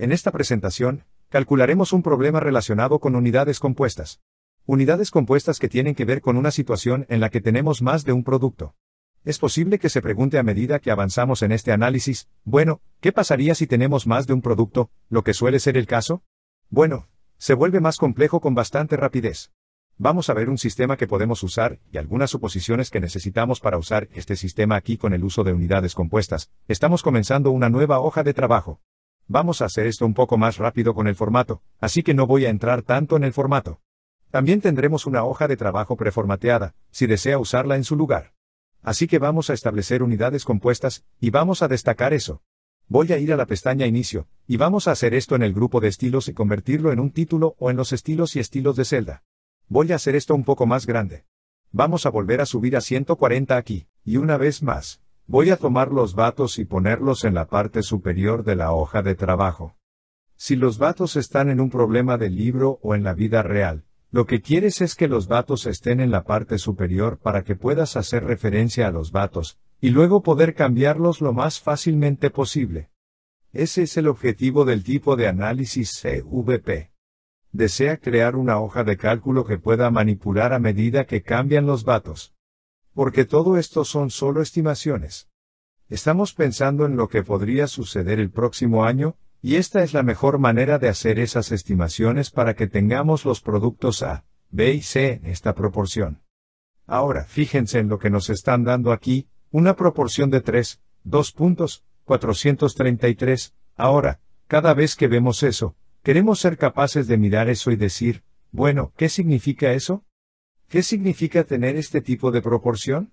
En esta presentación, calcularemos un problema relacionado con unidades compuestas. Unidades compuestas que tienen que ver con una situación en la que tenemos más de un producto. Es posible que se pregunte a medida que avanzamos en este análisis, bueno, ¿qué pasaría si tenemos más de un producto, lo que suele ser el caso? Bueno, se vuelve más complejo con bastante rapidez. Vamos a ver un sistema que podemos usar y algunas suposiciones que necesitamos para usar este sistema aquí con el uso de unidades compuestas. Estamos comenzando una nueva hoja de trabajo. Vamos a hacer esto un poco más rápido con el formato, así que no voy a entrar tanto en el formato. También tendremos una hoja de trabajo preformateada, si desea usarla en su lugar. Así que vamos a establecer unidades compuestas, y vamos a destacar eso. Voy a ir a la pestaña Inicio, y vamos a hacer esto en el grupo de estilos y convertirlo en un título o en los estilos y estilos de celda. Voy a hacer esto un poco más grande. Vamos a volver a subir a 140 aquí, y una vez más, Voy a tomar los vatos y ponerlos en la parte superior de la hoja de trabajo. Si los vatos están en un problema del libro o en la vida real, lo que quieres es que los vatos estén en la parte superior para que puedas hacer referencia a los vatos, y luego poder cambiarlos lo más fácilmente posible. Ese es el objetivo del tipo de análisis CVP. Desea crear una hoja de cálculo que pueda manipular a medida que cambian los vatos. Porque todo esto son solo estimaciones. Estamos pensando en lo que podría suceder el próximo año, y esta es la mejor manera de hacer esas estimaciones para que tengamos los productos A, B y C en esta proporción. Ahora, fíjense en lo que nos están dando aquí, una proporción de 3, 2 puntos, 433. Ahora, cada vez que vemos eso, queremos ser capaces de mirar eso y decir, bueno, ¿qué significa eso? ¿Qué significa tener este tipo de proporción?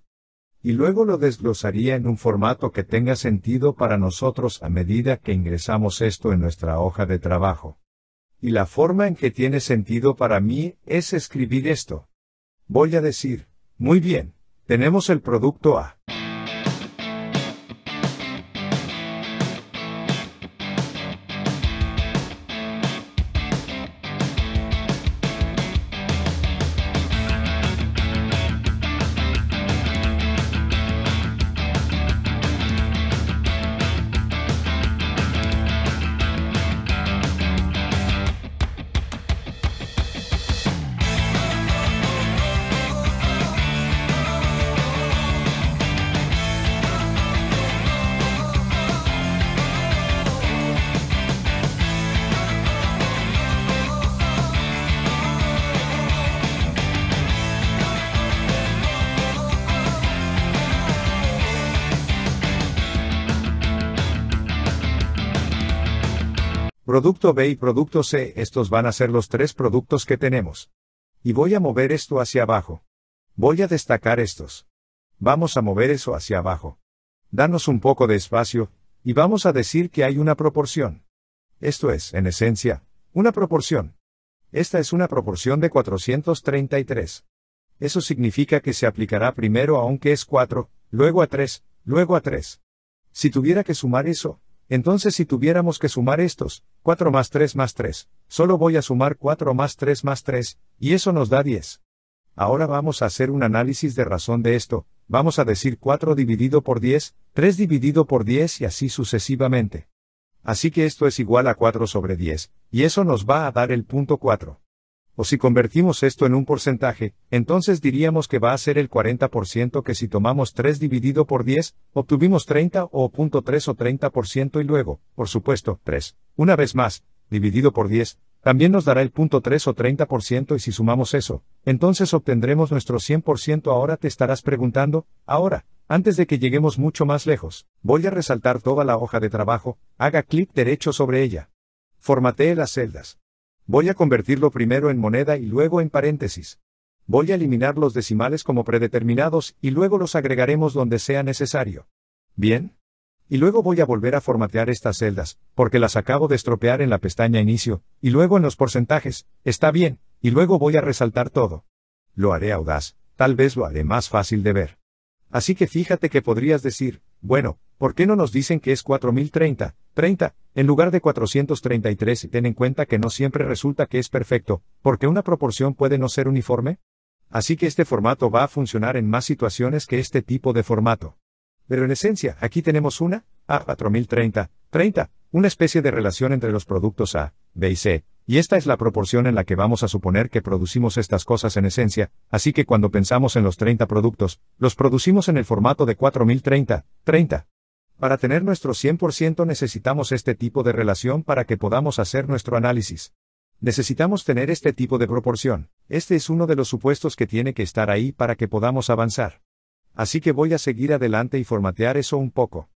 Y luego lo desglosaría en un formato que tenga sentido para nosotros a medida que ingresamos esto en nuestra hoja de trabajo. Y la forma en que tiene sentido para mí es escribir esto. Voy a decir, muy bien, tenemos el producto A. Producto B y producto C, estos van a ser los tres productos que tenemos. Y voy a mover esto hacia abajo. Voy a destacar estos. Vamos a mover eso hacia abajo. Danos un poco de espacio, y vamos a decir que hay una proporción. Esto es, en esencia, una proporción. Esta es una proporción de 433. Eso significa que se aplicará primero a un que es 4, luego a 3, luego a 3. Si tuviera que sumar eso, entonces si tuviéramos que sumar estos, 4 más 3 más 3, solo voy a sumar 4 más 3 más 3, y eso nos da 10. Ahora vamos a hacer un análisis de razón de esto, vamos a decir 4 dividido por 10, 3 dividido por 10 y así sucesivamente. Así que esto es igual a 4 sobre 10, y eso nos va a dar el punto 4 o si convertimos esto en un porcentaje, entonces diríamos que va a ser el 40% que si tomamos 3 dividido por 10, obtuvimos 30 o 0.3 o 30% y luego, por supuesto, 3. Una vez más, dividido por 10, también nos dará el 0.3 o 30% y si sumamos eso, entonces obtendremos nuestro 100% ahora te estarás preguntando, ahora, antes de que lleguemos mucho más lejos, voy a resaltar toda la hoja de trabajo, haga clic derecho sobre ella. Formatee las celdas. Voy a convertirlo primero en moneda y luego en paréntesis. Voy a eliminar los decimales como predeterminados y luego los agregaremos donde sea necesario. ¿Bien? Y luego voy a volver a formatear estas celdas, porque las acabo de estropear en la pestaña Inicio, y luego en los porcentajes, está bien, y luego voy a resaltar todo. Lo haré audaz, tal vez lo haré más fácil de ver. Así que fíjate que podrías decir, bueno, ¿por qué no nos dicen que es 4030, 30, en lugar de 433 y ten en cuenta que no siempre resulta que es perfecto, porque una proporción puede no ser uniforme? Así que este formato va a funcionar en más situaciones que este tipo de formato. Pero en esencia, aquí tenemos una, A4030, 30, una especie de relación entre los productos A, B y C, y esta es la proporción en la que vamos a suponer que producimos estas cosas en esencia, así que cuando pensamos en los 30 productos, los producimos en el formato de 4030, 30. Para tener nuestro 100% necesitamos este tipo de relación para que podamos hacer nuestro análisis. Necesitamos tener este tipo de proporción. Este es uno de los supuestos que tiene que estar ahí para que podamos avanzar. Así que voy a seguir adelante y formatear eso un poco.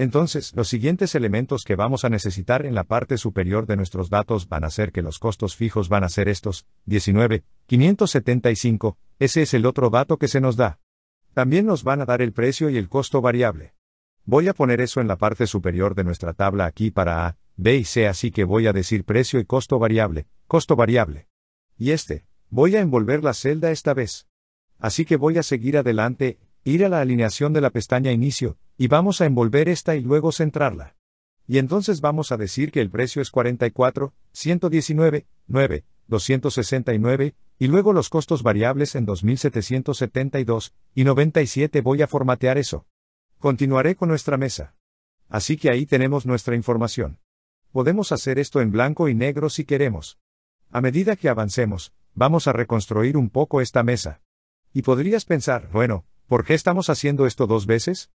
Entonces, los siguientes elementos que vamos a necesitar en la parte superior de nuestros datos van a ser que los costos fijos van a ser estos, 19, 575, ese es el otro dato que se nos da. También nos van a dar el precio y el costo variable. Voy a poner eso en la parte superior de nuestra tabla aquí para A, B y C, así que voy a decir precio y costo variable, costo variable. Y este, voy a envolver la celda esta vez. Así que voy a seguir adelante, ir a la alineación de la pestaña Inicio, y vamos a envolver esta y luego centrarla. Y entonces vamos a decir que el precio es 44, 119, 9, 269, y luego los costos variables en 2772, y 97 voy a formatear eso. Continuaré con nuestra mesa. Así que ahí tenemos nuestra información. Podemos hacer esto en blanco y negro si queremos. A medida que avancemos, vamos a reconstruir un poco esta mesa. Y podrías pensar, bueno, ¿por qué estamos haciendo esto dos veces?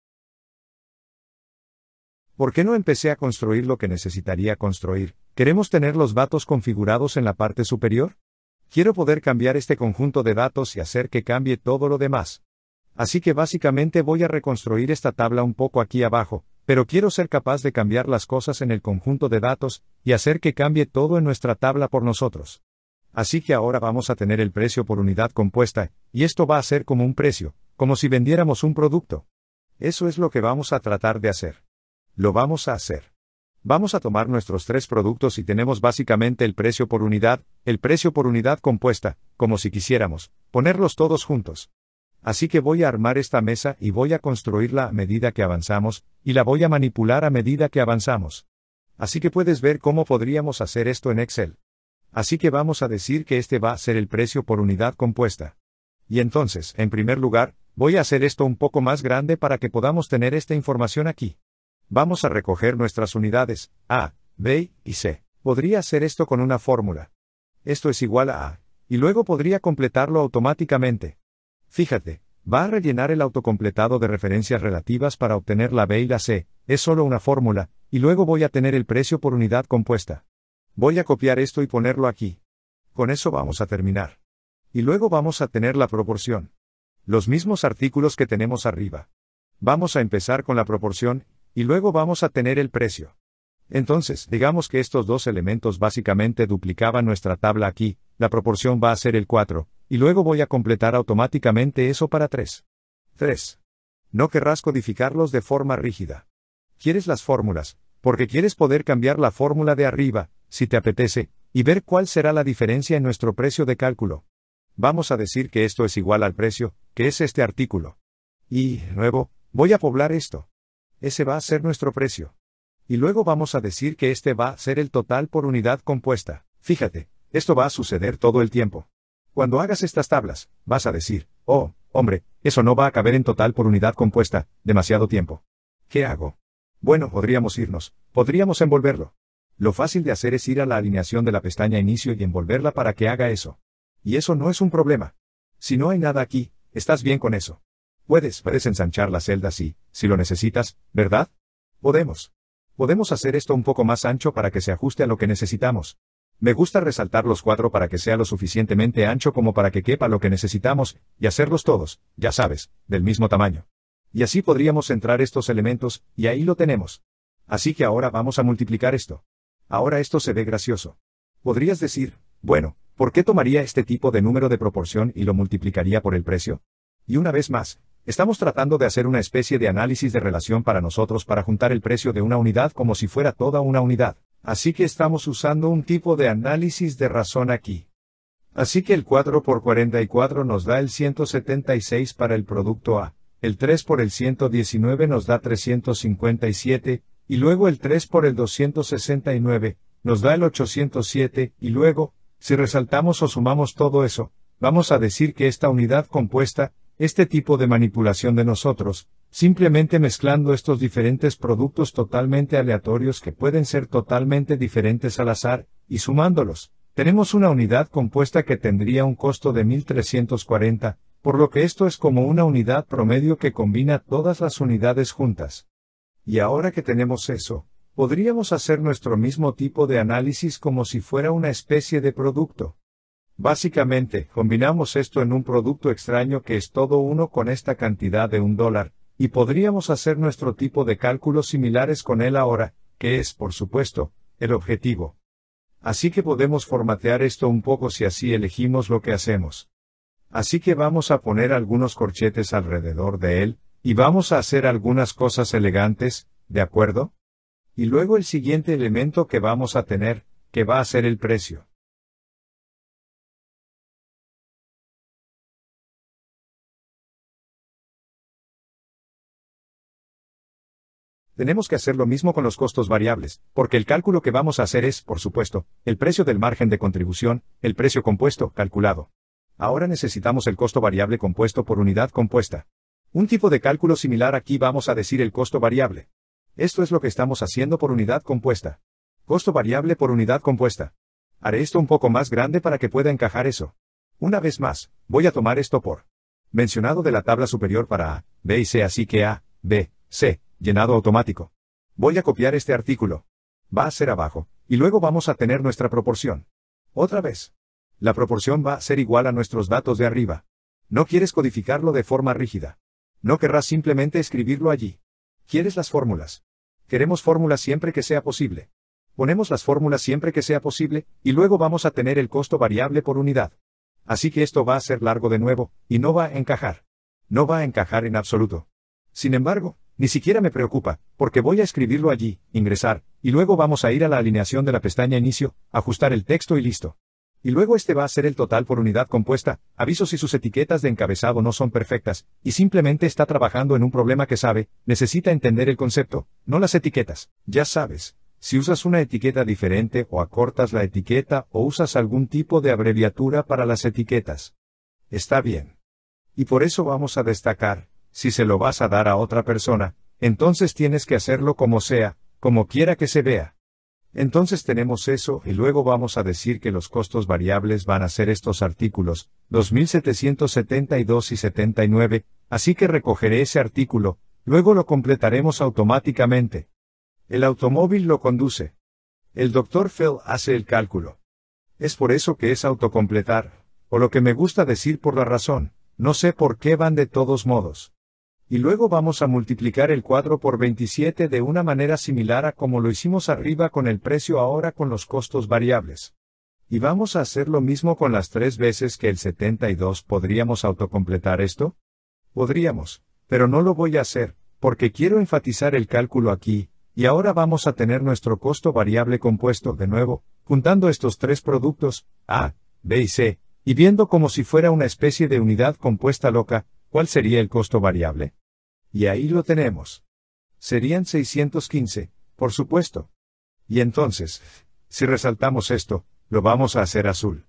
¿Por qué no empecé a construir lo que necesitaría construir? ¿Queremos tener los datos configurados en la parte superior? Quiero poder cambiar este conjunto de datos y hacer que cambie todo lo demás. Así que básicamente voy a reconstruir esta tabla un poco aquí abajo, pero quiero ser capaz de cambiar las cosas en el conjunto de datos y hacer que cambie todo en nuestra tabla por nosotros. Así que ahora vamos a tener el precio por unidad compuesta, y esto va a ser como un precio, como si vendiéramos un producto. Eso es lo que vamos a tratar de hacer. Lo vamos a hacer. Vamos a tomar nuestros tres productos y tenemos básicamente el precio por unidad, el precio por unidad compuesta, como si quisiéramos, ponerlos todos juntos. Así que voy a armar esta mesa y voy a construirla a medida que avanzamos, y la voy a manipular a medida que avanzamos. Así que puedes ver cómo podríamos hacer esto en Excel. Así que vamos a decir que este va a ser el precio por unidad compuesta. Y entonces, en primer lugar, voy a hacer esto un poco más grande para que podamos tener esta información aquí. Vamos a recoger nuestras unidades, A, B y C. Podría hacer esto con una fórmula. Esto es igual a A, y luego podría completarlo automáticamente. Fíjate, va a rellenar el autocompletado de referencias relativas para obtener la B y la C, es solo una fórmula, y luego voy a tener el precio por unidad compuesta. Voy a copiar esto y ponerlo aquí. Con eso vamos a terminar. Y luego vamos a tener la proporción. Los mismos artículos que tenemos arriba. Vamos a empezar con la proporción y luego vamos a tener el precio. Entonces, digamos que estos dos elementos básicamente duplicaban nuestra tabla aquí, la proporción va a ser el 4, y luego voy a completar automáticamente eso para 3. 3. No querrás codificarlos de forma rígida. Quieres las fórmulas, porque quieres poder cambiar la fórmula de arriba, si te apetece, y ver cuál será la diferencia en nuestro precio de cálculo. Vamos a decir que esto es igual al precio, que es este artículo. Y, nuevo, voy a poblar esto. Ese va a ser nuestro precio. Y luego vamos a decir que este va a ser el total por unidad compuesta. Fíjate, esto va a suceder todo el tiempo. Cuando hagas estas tablas, vas a decir, oh, hombre, eso no va a caber en total por unidad compuesta, demasiado tiempo. ¿Qué hago? Bueno, podríamos irnos, podríamos envolverlo. Lo fácil de hacer es ir a la alineación de la pestaña inicio y envolverla para que haga eso. Y eso no es un problema. Si no hay nada aquí, estás bien con eso. Puedes, puedes ensanchar las celdas y, si lo necesitas, ¿verdad? Podemos. Podemos hacer esto un poco más ancho para que se ajuste a lo que necesitamos. Me gusta resaltar los cuatro para que sea lo suficientemente ancho como para que quepa lo que necesitamos, y hacerlos todos, ya sabes, del mismo tamaño. Y así podríamos centrar estos elementos, y ahí lo tenemos. Así que ahora vamos a multiplicar esto. Ahora esto se ve gracioso. Podrías decir, bueno, ¿por qué tomaría este tipo de número de proporción y lo multiplicaría por el precio? Y una vez más, Estamos tratando de hacer una especie de análisis de relación para nosotros para juntar el precio de una unidad como si fuera toda una unidad. Así que estamos usando un tipo de análisis de razón aquí. Así que el 4 por 44 nos da el 176 para el producto A, el 3 por el 119 nos da 357, y luego el 3 por el 269, nos da el 807, y luego, si resaltamos o sumamos todo eso, vamos a decir que esta unidad compuesta, este tipo de manipulación de nosotros, simplemente mezclando estos diferentes productos totalmente aleatorios que pueden ser totalmente diferentes al azar, y sumándolos, tenemos una unidad compuesta que tendría un costo de 1340, por lo que esto es como una unidad promedio que combina todas las unidades juntas. Y ahora que tenemos eso, podríamos hacer nuestro mismo tipo de análisis como si fuera una especie de producto. Básicamente, combinamos esto en un producto extraño que es todo uno con esta cantidad de un dólar, y podríamos hacer nuestro tipo de cálculos similares con él ahora, que es, por supuesto, el objetivo. Así que podemos formatear esto un poco si así elegimos lo que hacemos. Así que vamos a poner algunos corchetes alrededor de él, y vamos a hacer algunas cosas elegantes, ¿de acuerdo? Y luego el siguiente elemento que vamos a tener, que va a ser el precio. Tenemos que hacer lo mismo con los costos variables, porque el cálculo que vamos a hacer es, por supuesto, el precio del margen de contribución, el precio compuesto, calculado. Ahora necesitamos el costo variable compuesto por unidad compuesta. Un tipo de cálculo similar aquí vamos a decir el costo variable. Esto es lo que estamos haciendo por unidad compuesta. Costo variable por unidad compuesta. Haré esto un poco más grande para que pueda encajar eso. Una vez más, voy a tomar esto por mencionado de la tabla superior para A, B y C, así que A, B, C, Llenado automático. Voy a copiar este artículo. Va a ser abajo, y luego vamos a tener nuestra proporción. Otra vez. La proporción va a ser igual a nuestros datos de arriba. No quieres codificarlo de forma rígida. No querrás simplemente escribirlo allí. Quieres las fórmulas. Queremos fórmulas siempre que sea posible. Ponemos las fórmulas siempre que sea posible, y luego vamos a tener el costo variable por unidad. Así que esto va a ser largo de nuevo, y no va a encajar. No va a encajar en absoluto. Sin embargo, ni siquiera me preocupa, porque voy a escribirlo allí, ingresar, y luego vamos a ir a la alineación de la pestaña inicio, ajustar el texto y listo. Y luego este va a ser el total por unidad compuesta, aviso si sus etiquetas de encabezado no son perfectas, y simplemente está trabajando en un problema que sabe, necesita entender el concepto, no las etiquetas. Ya sabes, si usas una etiqueta diferente o acortas la etiqueta o usas algún tipo de abreviatura para las etiquetas. Está bien. Y por eso vamos a destacar, si se lo vas a dar a otra persona, entonces tienes que hacerlo como sea, como quiera que se vea. Entonces tenemos eso y luego vamos a decir que los costos variables van a ser estos artículos, 2772 y 79, así que recogeré ese artículo, luego lo completaremos automáticamente. El automóvil lo conduce. El doctor Phil hace el cálculo. Es por eso que es autocompletar, o lo que me gusta decir por la razón, no sé por qué van de todos modos y luego vamos a multiplicar el cuadro por 27 de una manera similar a como lo hicimos arriba con el precio ahora con los costos variables. Y vamos a hacer lo mismo con las tres veces que el 72. ¿Podríamos autocompletar esto? Podríamos, pero no lo voy a hacer, porque quiero enfatizar el cálculo aquí, y ahora vamos a tener nuestro costo variable compuesto de nuevo, juntando estos tres productos, A, B y C, y viendo como si fuera una especie de unidad compuesta loca, ¿cuál sería el costo variable? Y ahí lo tenemos. Serían 615, por supuesto. Y entonces, si resaltamos esto, lo vamos a hacer azul.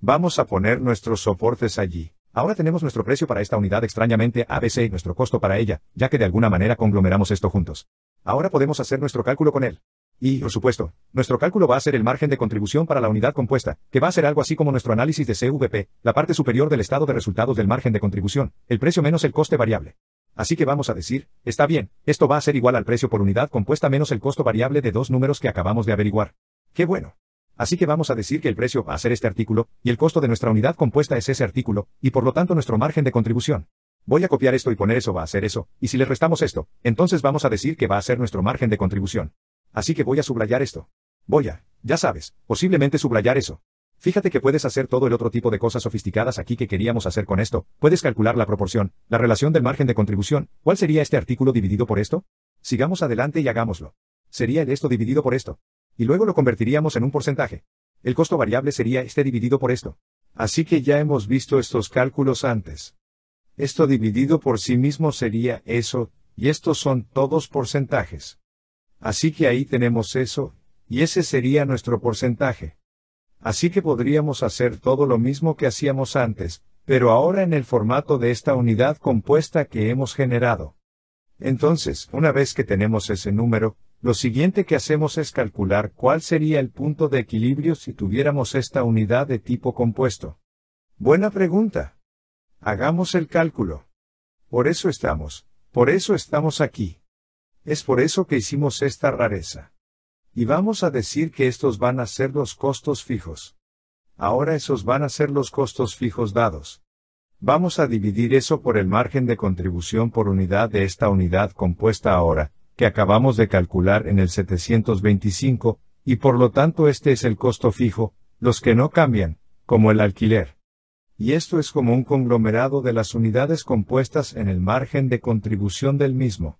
Vamos a poner nuestros soportes allí. Ahora tenemos nuestro precio para esta unidad extrañamente ABC y nuestro costo para ella, ya que de alguna manera conglomeramos esto juntos. Ahora podemos hacer nuestro cálculo con él. Y, por supuesto, nuestro cálculo va a ser el margen de contribución para la unidad compuesta, que va a ser algo así como nuestro análisis de CVP, la parte superior del estado de resultados del margen de contribución, el precio menos el coste variable. Así que vamos a decir, está bien, esto va a ser igual al precio por unidad compuesta menos el costo variable de dos números que acabamos de averiguar. ¡Qué bueno! Así que vamos a decir que el precio va a ser este artículo, y el costo de nuestra unidad compuesta es ese artículo, y por lo tanto nuestro margen de contribución. Voy a copiar esto y poner eso va a ser eso, y si le restamos esto, entonces vamos a decir que va a ser nuestro margen de contribución. Así que voy a subrayar esto. Voy a, ya sabes, posiblemente subrayar eso. Fíjate que puedes hacer todo el otro tipo de cosas sofisticadas aquí que queríamos hacer con esto. Puedes calcular la proporción, la relación del margen de contribución. ¿Cuál sería este artículo dividido por esto? Sigamos adelante y hagámoslo. Sería el esto dividido por esto. Y luego lo convertiríamos en un porcentaje. El costo variable sería este dividido por esto. Así que ya hemos visto estos cálculos antes. Esto dividido por sí mismo sería eso, y estos son todos porcentajes. Así que ahí tenemos eso, y ese sería nuestro porcentaje así que podríamos hacer todo lo mismo que hacíamos antes, pero ahora en el formato de esta unidad compuesta que hemos generado. Entonces, una vez que tenemos ese número, lo siguiente que hacemos es calcular cuál sería el punto de equilibrio si tuviéramos esta unidad de tipo compuesto. Buena pregunta. Hagamos el cálculo. Por eso estamos, por eso estamos aquí. Es por eso que hicimos esta rareza. Y vamos a decir que estos van a ser los costos fijos. Ahora esos van a ser los costos fijos dados. Vamos a dividir eso por el margen de contribución por unidad de esta unidad compuesta ahora, que acabamos de calcular en el 725, y por lo tanto este es el costo fijo, los que no cambian, como el alquiler. Y esto es como un conglomerado de las unidades compuestas en el margen de contribución del mismo.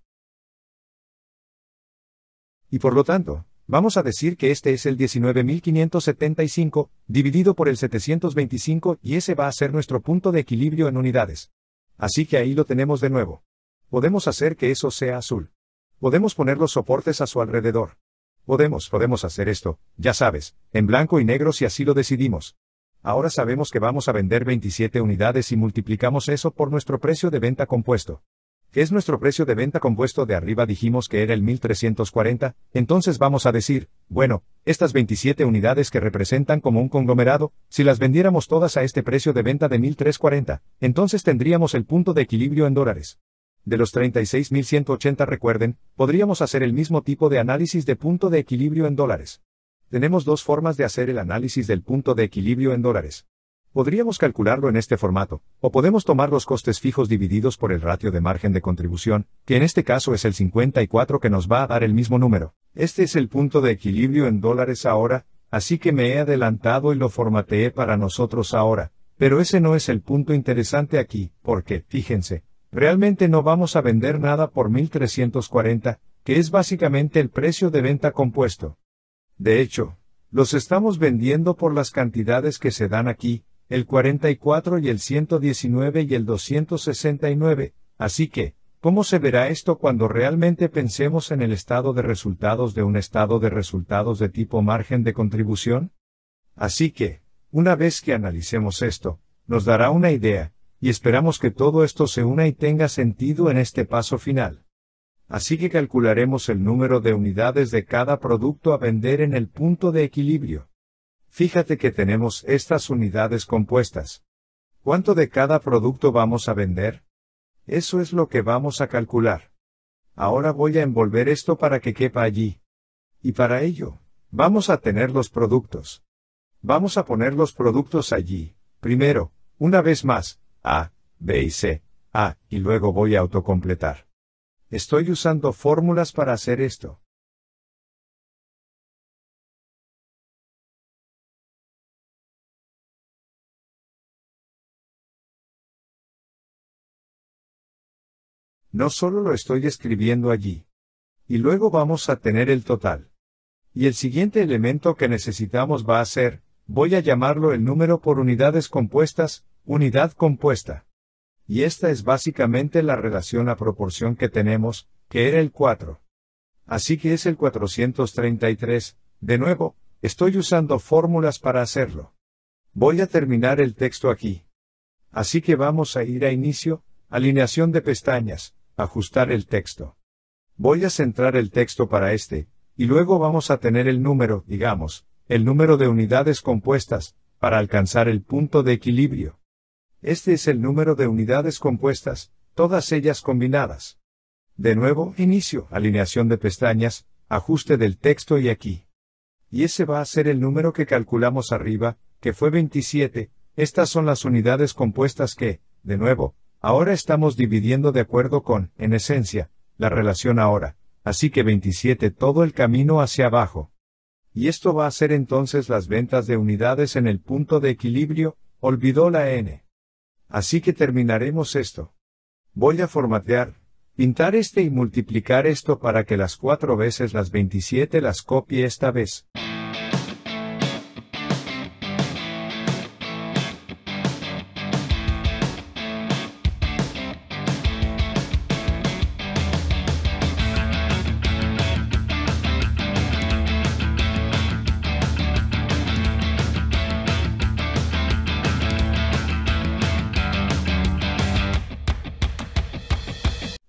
Y por lo tanto, Vamos a decir que este es el 19.575, dividido por el 725 y ese va a ser nuestro punto de equilibrio en unidades. Así que ahí lo tenemos de nuevo. Podemos hacer que eso sea azul. Podemos poner los soportes a su alrededor. Podemos, podemos hacer esto, ya sabes, en blanco y negro si así lo decidimos. Ahora sabemos que vamos a vender 27 unidades y multiplicamos eso por nuestro precio de venta compuesto. Es nuestro precio de venta compuesto de arriba dijimos que era el 1340, entonces vamos a decir, bueno, estas 27 unidades que representan como un conglomerado, si las vendiéramos todas a este precio de venta de 1340, entonces tendríamos el punto de equilibrio en dólares. De los 36.180 recuerden, podríamos hacer el mismo tipo de análisis de punto de equilibrio en dólares. Tenemos dos formas de hacer el análisis del punto de equilibrio en dólares. Podríamos calcularlo en este formato, o podemos tomar los costes fijos divididos por el ratio de margen de contribución, que en este caso es el 54 que nos va a dar el mismo número. Este es el punto de equilibrio en dólares ahora, así que me he adelantado y lo formateé para nosotros ahora, pero ese no es el punto interesante aquí, porque, fíjense, realmente no vamos a vender nada por 1340, que es básicamente el precio de venta compuesto. De hecho, los estamos vendiendo por las cantidades que se dan aquí, el 44 y el 119 y el 269, así que, ¿Cómo se verá esto cuando realmente pensemos en el estado de resultados de un estado de resultados de tipo margen de contribución? Así que, una vez que analicemos esto, nos dará una idea, y esperamos que todo esto se una y tenga sentido en este paso final. Así que calcularemos el número de unidades de cada producto a vender en el punto de equilibrio. Fíjate que tenemos estas unidades compuestas. ¿Cuánto de cada producto vamos a vender? Eso es lo que vamos a calcular. Ahora voy a envolver esto para que quepa allí. Y para ello, vamos a tener los productos. Vamos a poner los productos allí, primero, una vez más, A, B y C, A, y luego voy a autocompletar. Estoy usando fórmulas para hacer esto. No solo lo estoy escribiendo allí. Y luego vamos a tener el total. Y el siguiente elemento que necesitamos va a ser, voy a llamarlo el número por unidades compuestas, unidad compuesta. Y esta es básicamente la relación a proporción que tenemos, que era el 4. Así que es el 433, de nuevo, estoy usando fórmulas para hacerlo. Voy a terminar el texto aquí. Así que vamos a ir a inicio, alineación de pestañas, ajustar el texto. Voy a centrar el texto para este, y luego vamos a tener el número, digamos, el número de unidades compuestas, para alcanzar el punto de equilibrio. Este es el número de unidades compuestas, todas ellas combinadas. De nuevo, inicio, alineación de pestañas, ajuste del texto y aquí. Y ese va a ser el número que calculamos arriba, que fue 27, estas son las unidades compuestas que, de nuevo, Ahora estamos dividiendo de acuerdo con, en esencia, la relación ahora, así que 27 todo el camino hacia abajo. Y esto va a ser entonces las ventas de unidades en el punto de equilibrio, olvidó la N. Así que terminaremos esto. Voy a formatear, pintar este y multiplicar esto para que las cuatro veces las 27 las copie esta vez.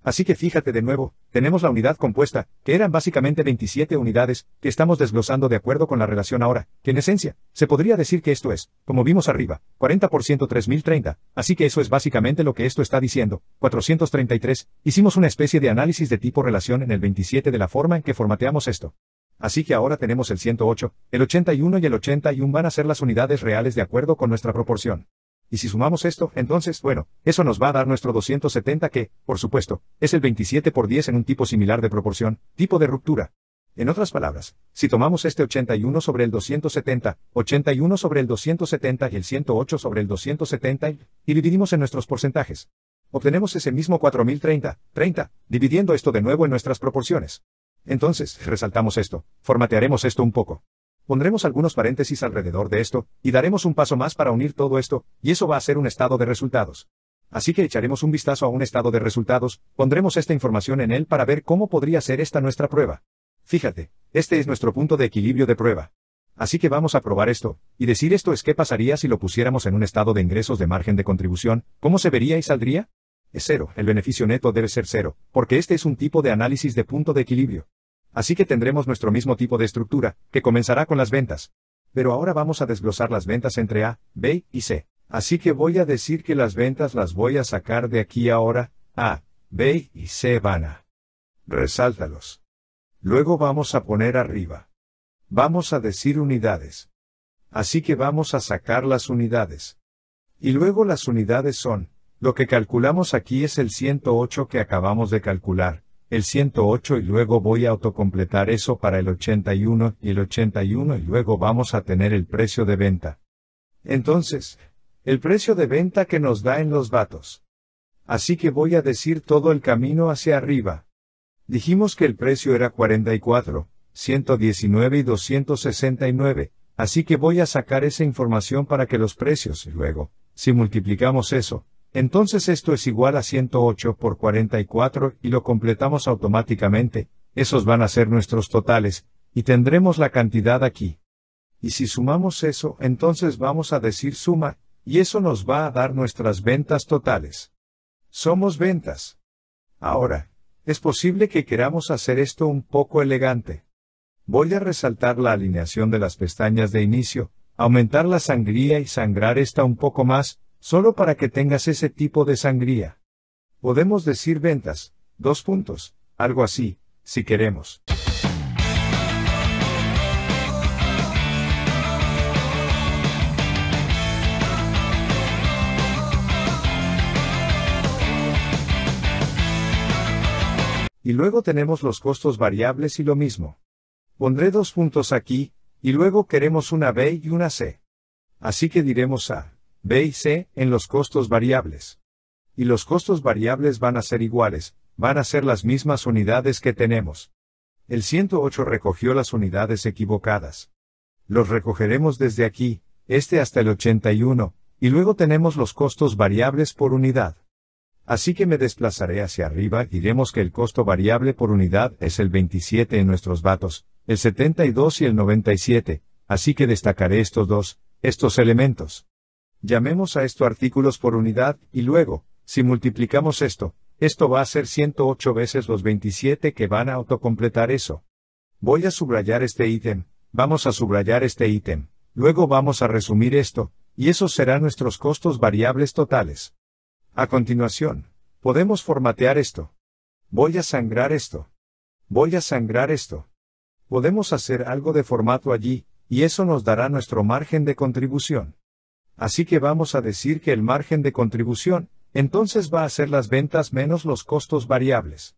Así que fíjate de nuevo, tenemos la unidad compuesta, que eran básicamente 27 unidades, que estamos desglosando de acuerdo con la relación ahora, que en esencia, se podría decir que esto es, como vimos arriba, 40% 3030, así que eso es básicamente lo que esto está diciendo, 433, hicimos una especie de análisis de tipo relación en el 27 de la forma en que formateamos esto. Así que ahora tenemos el 108, el 81 y el 81 van a ser las unidades reales de acuerdo con nuestra proporción. Y si sumamos esto, entonces, bueno, eso nos va a dar nuestro 270 que, por supuesto, es el 27 por 10 en un tipo similar de proporción, tipo de ruptura. En otras palabras, si tomamos este 81 sobre el 270, 81 sobre el 270 y el 108 sobre el 270 y dividimos en nuestros porcentajes, obtenemos ese mismo 4030, 30, dividiendo esto de nuevo en nuestras proporciones. Entonces, resaltamos esto, formatearemos esto un poco. Pondremos algunos paréntesis alrededor de esto, y daremos un paso más para unir todo esto, y eso va a ser un estado de resultados. Así que echaremos un vistazo a un estado de resultados, pondremos esta información en él para ver cómo podría ser esta nuestra prueba. Fíjate, este es nuestro punto de equilibrio de prueba. Así que vamos a probar esto, y decir esto es qué pasaría si lo pusiéramos en un estado de ingresos de margen de contribución, ¿cómo se vería y saldría? Es cero, el beneficio neto debe ser cero, porque este es un tipo de análisis de punto de equilibrio. Así que tendremos nuestro mismo tipo de estructura, que comenzará con las ventas. Pero ahora vamos a desglosar las ventas entre A, B y C. Así que voy a decir que las ventas las voy a sacar de aquí ahora, A, B y C van a. Resáltalos. Luego vamos a poner arriba. Vamos a decir unidades. Así que vamos a sacar las unidades. Y luego las unidades son, lo que calculamos aquí es el 108 que acabamos de calcular, el 108 y luego voy a autocompletar eso para el 81 y el 81 y luego vamos a tener el precio de venta. Entonces, el precio de venta que nos da en los datos. Así que voy a decir todo el camino hacia arriba. Dijimos que el precio era 44, 119 y 269, así que voy a sacar esa información para que los precios, y luego, si multiplicamos eso, entonces esto es igual a 108 por 44 y lo completamos automáticamente, esos van a ser nuestros totales, y tendremos la cantidad aquí. Y si sumamos eso, entonces vamos a decir suma, y eso nos va a dar nuestras ventas totales. Somos ventas. Ahora, es posible que queramos hacer esto un poco elegante. Voy a resaltar la alineación de las pestañas de inicio, aumentar la sangría y sangrar esta un poco más, Solo para que tengas ese tipo de sangría. Podemos decir ventas, dos puntos, algo así, si queremos. y luego tenemos los costos variables y lo mismo. Pondré dos puntos aquí, y luego queremos una B y una C. Así que diremos A. B y C en los costos variables. Y los costos variables van a ser iguales, van a ser las mismas unidades que tenemos. El 108 recogió las unidades equivocadas. Los recogeremos desde aquí, este hasta el 81, y luego tenemos los costos variables por unidad. Así que me desplazaré hacia arriba y diremos que el costo variable por unidad es el 27 en nuestros datos, el 72 y el 97, así que destacaré estos dos, estos elementos. Llamemos a esto artículos por unidad, y luego, si multiplicamos esto, esto va a ser 108 veces los 27 que van a autocompletar eso. Voy a subrayar este ítem, vamos a subrayar este ítem, luego vamos a resumir esto, y eso serán nuestros costos variables totales. A continuación, podemos formatear esto. Voy a sangrar esto. Voy a sangrar esto. Podemos hacer algo de formato allí, y eso nos dará nuestro margen de contribución. Así que vamos a decir que el margen de contribución, entonces va a ser las ventas menos los costos variables.